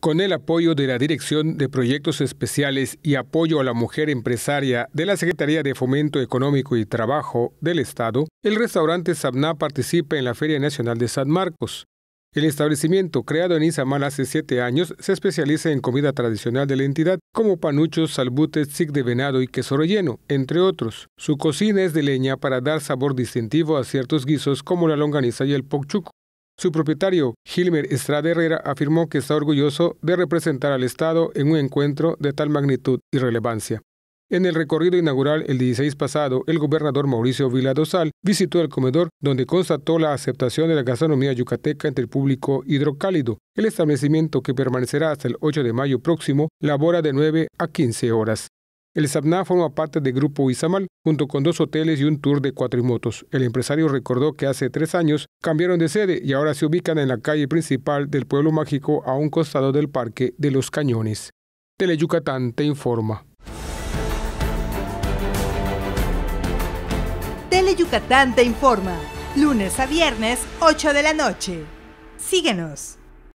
Con el apoyo de la Dirección de Proyectos Especiales y Apoyo a la Mujer Empresaria de la Secretaría de Fomento Económico y Trabajo del Estado, el restaurante Sabná participa en la Feria Nacional de San Marcos. El establecimiento, creado en Izamal hace siete años, se especializa en comida tradicional de la entidad, como panuchos, salbutes, zig de venado y queso relleno, entre otros. Su cocina es de leña para dar sabor distintivo a ciertos guisos como la longaniza y el pochuco. Su propietario, Gilmer Estrada Herrera, afirmó que está orgulloso de representar al Estado en un encuentro de tal magnitud y relevancia. En el recorrido inaugural el 16 pasado, el gobernador Mauricio Vila Dosal visitó el comedor donde constató la aceptación de la gastronomía yucateca entre el público hidrocálido. El establecimiento, que permanecerá hasta el 8 de mayo próximo, labora de 9 a 15 horas. El SAPNA forma parte del grupo Izamal, junto con dos hoteles y un tour de cuatrimotos. El empresario recordó que hace tres años cambiaron de sede y ahora se ubican en la calle principal del pueblo mágico a un costado del Parque de los Cañones. Teleyucatán te informa. Teleyucatán te informa. Lunes a viernes, 8 de la noche. Síguenos.